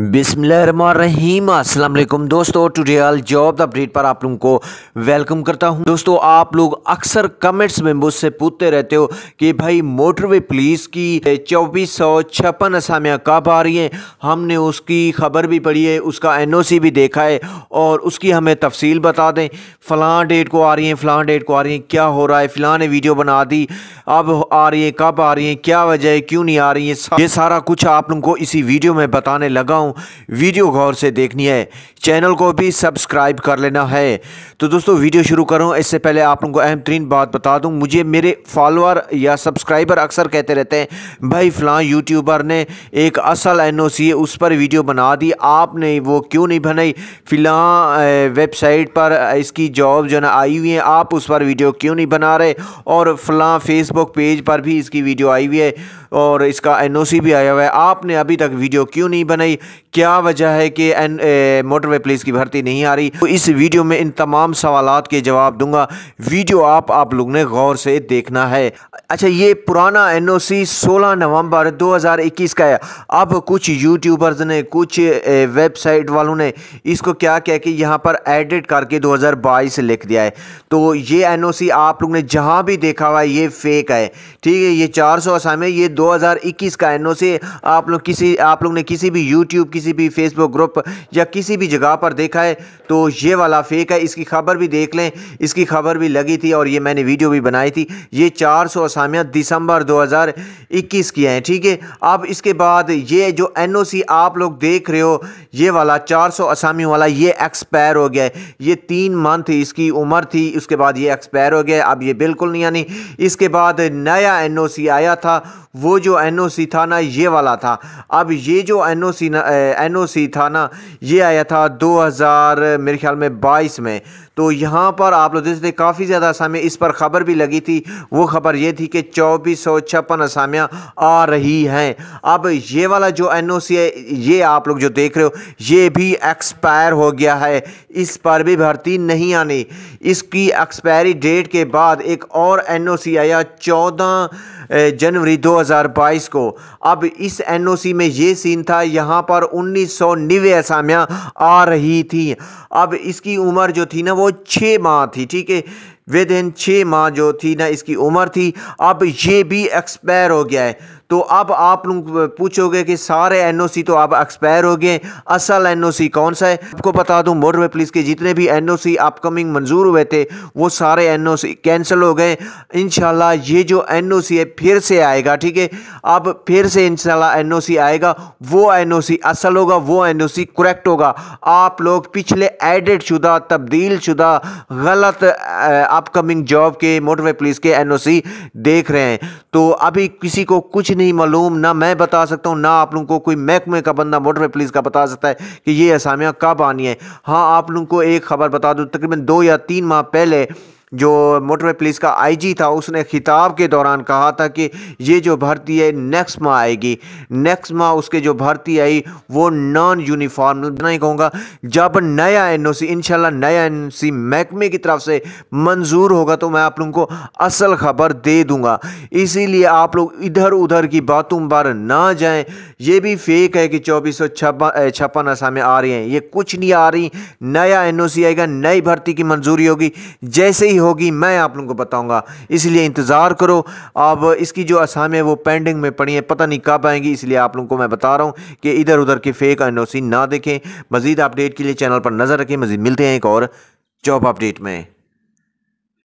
बिसमीम अल्लाम दोस्तों टुडे जॉब अपडेट पर आप लोगों को वेलकम करता हूं दोस्तों आप लोग अक्सर कमेंट्स में मुझसे पूछते रहते हो कि भाई मोटरवे पुलिस की चौबीस सौ छप्पन असामियाँ कब आ रही हैं हमने उसकी खबर भी पढ़ी है उसका एनओसी भी देखा है और उसकी हमें तफसील बता दें फ़लाँ डेट को आ रही हैं फ़लाँ डेट को आ रही हैं क्या हो रहा है फिलहाल ने वीडियो बना दी अब आ रही है कब आ रही हैं क्या वजह है क्यों नहीं आ रही है ये सारा कुछ आप लोगों को इसी वीडियो में बताने लगा हूँ वीडियो गौर से देखनी है चैनल को भी सब्सक्राइब कर लेना है तो दोस्तों वीडियो शुरू करूँ इससे पहले आप लोगों को अहम तरीन बात बता दूँ मुझे मेरे फॉलोअर या सब्सक्राइबर अक्सर कहते रहते हैं भाई फ़लाँ यूट्यूबर ने एक असल एन उस पर वीडियो बना दी आपने वो क्यों नहीं बनाई फ़िलहाल वेबसाइट पर इसकी जॉब जो ना आई हुई है आप उस पर वीडियो क्यों नहीं बना रहे और फलां फेसबुक पेज पर भी इसकी वीडियो आई हुई है और इसका एनओसी भी आया हुआ है आपने अभी तक वीडियो क्यों नहीं बनाई क्या वजह है कि एन मोटरवे पुलिस की भर्ती नहीं आ रही तो इस वीडियो में इन तमाम सवाल के जवाब दूंगा वीडियो आप आप लोग ने गौर से देखना है अच्छा ये पुराना एन ओ सी सोलह नवम्बर दो हज़ार इक्कीस का है अब कुछ यूट्यूबर्स ने कुछ वेबसाइट वालों ने इसको क्या क्या कि यहाँ पर एडिट करके दो हज़ार बाईस लिख दिया है तो ये एन ओ सी आप लोग ने जहाँ भी देखा हुआ है ये फेक है ठीक है ये चार सौ असाम ये दो हज़ार इक्कीस का एन ओ सी आप लोग किसी आप लोग ने किसी भी यूट्यूब यूट्यूब किसी भी फेसबुक ग्रुप या किसी भी जगह पर देखा है तो ये वाला फेक है इसकी खबर भी देख लें इसकी खबर भी लगी थी और ये मैंने वीडियो भी बनाई थी ये चार सौ असामियाँ दिसंबर दो हज़ार इक्कीस की हैं ठीक है अब इसके बाद ये जो एन ओ सी आप लोग देख रहे हो ये वाला चार सौ असामियों वाला ये एक्सपायर हो गया है ये तीन मंथ इसकी उम्र थी उसके बाद ये एक्सपायर हो गया अब ये बिल्कुल नहीं आनी इसके बाद नया एन ओ सी आया था वो जो एन ओ सी था ना ये वाला था अब ये जो N O C N O सी था ना ये आया था 2000 मेरे ख्याल में बाईस में तो यहाँ पर आप लोग देखते काफ़ी ज़्यादा असामियाँ इस पर खबर भी लगी थी वो खबर ये थी कि चौबीस सौ छप्पन असामियाँ आ रही हैं अब ये वाला जो एन ओ सी है ये आप लोग जो देख रहे हो ये भी एक्सपायर हो गया है इस पर भी भर्ती नहीं आनी इसकी एक्सपायरी डेट के बाद एक और एन ओ सी आया चौदह जनवरी 2022 को अब इस एन ओ सी में ये सीन था यहाँ पर और उन्नीस सौ निवे आ रही थी अब इसकी उम्र जो थी ना वो छः माह थी ठीक है विद इन छः माह जो थी ना इसकी उम्र थी अब ये भी एक्सपायर हो गया है तो अब आप लोग पूछोगे कि सारे एनओसी तो अब एक्सपायर हो गए असल एनओसी कौन सा है आपको बता दूं मोटरवे पुलिस के जितने भी एनओसी अपकमिंग मंजूर हुए थे वो सारे एनओसी कैंसिल हो गए इन ये जो एनओसी है फिर से आएगा ठीक है अब फिर से इन एनओसी आएगा वो एनओसी असल होगा वो एनओसी करेक्ट होगा आप लोग पिछले एडिट शुदा तब्दील शुदा गलत अपकमिंग जॉब के मोटरवे पुलिस के एनओसी देख रहे हैं तो अभी किसी को कुछ नहीं मालूम ना मैं बता सकता हूँ ना आप लोगों को कोई महकमे का बंदा मोटरवे पुलिस का बता सकता है कि ये असामियाँ कब आनी है हाँ आप लोगों को एक खबर बता दूँ तकरीबन दो या तीन माह पहले जो मोटरवे पुलिस का आईजी था उसने खिताब के दौरान कहा था कि ये जो भर्ती है नेक्स्ट माह आएगी नेक्स्ट माह उसके जो भर्ती आई वो नॉन यूनिफॉर्म नहीं कहूँगा जब नया एन ओ सी इनशाला नया एन सी महकमे की तरफ से मंजूर होगा तो मैं आप लोगों को असल खबर दे दूँगा इसीलिए आप लोग इधर उधर की बातों पर ना जाए ये भी फेक है कि चौबीस सौ छप्पन असामें आ रही हैं ये कुछ नहीं आ रही नया एन ओ सी आएगा नई भर्ती की मंजूरी होगी जैसे ही होगी मैं आप लोगों को बताऊंगा इसलिए इंतज़ार करो अब इसकी जो है वो पेंडिंग में पड़ी है पता नहीं कब आएंगी इसलिए आप लोगों को मैं बता रहा हूँ कि इधर उधर के फेक एन ना देखें मज़ीद अपडेट के लिए चैनल पर नज़र रखें मज़ीद मिलते हैं एक और जॉब अपडेट में